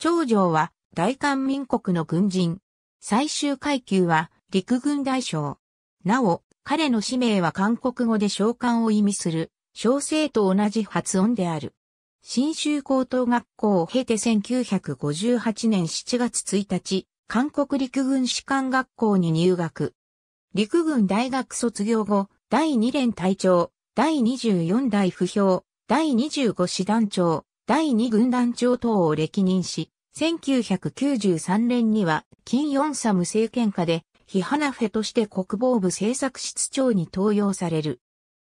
長城は大韓民国の軍人。最終階級は陸軍大将。なお、彼の使命は韓国語で召喚を意味する、小生と同じ発音である。新州高等学校を経て1958年7月1日、韓国陸軍士官学校に入学。陸軍大学卒業後、第2連隊長、第24代不評、第25師団長、第2軍団長等を歴任し、1993年には、金ヨンサム政権下で、ヒハナフェとして国防部政策室長に登用される。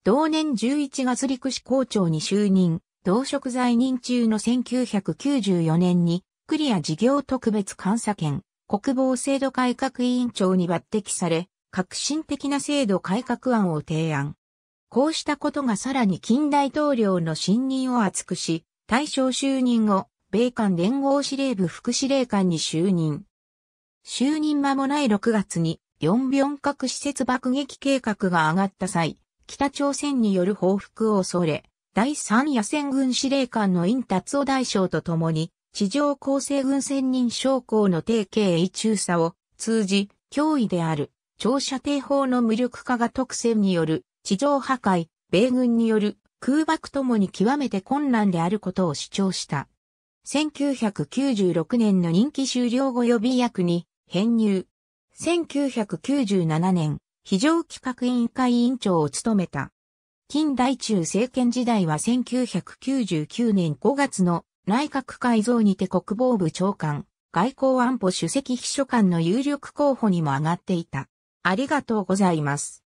同年11月陸士校長に就任、同職在任中の1994年に、クリア事業特別監査権、国防制度改革委員長に抜擢され、革新的な制度改革案を提案。こうしたことがさらに金大統領の信任を厚くし、大将就任後、米韓連合司令部副司令官に就任。就任間もない6月に、四病核施設爆撃計画が上がった際、北朝鮮による報復を恐れ、第三野戦軍司令官のイ達夫大将と共に、地上構成軍専任将校の定携位中佐を通じ、脅威である、長射程砲の無力化が特戦による、地上破壊、米軍による空爆ともに極めて困難であることを主張した。1996年の任期終了後予備役に編入。1997年、非常企画委員会委員長を務めた。近代中政権時代は1999年5月の内閣改造にて国防部長官、外交安保主席秘書官の有力候補にも上がっていた。ありがとうございます。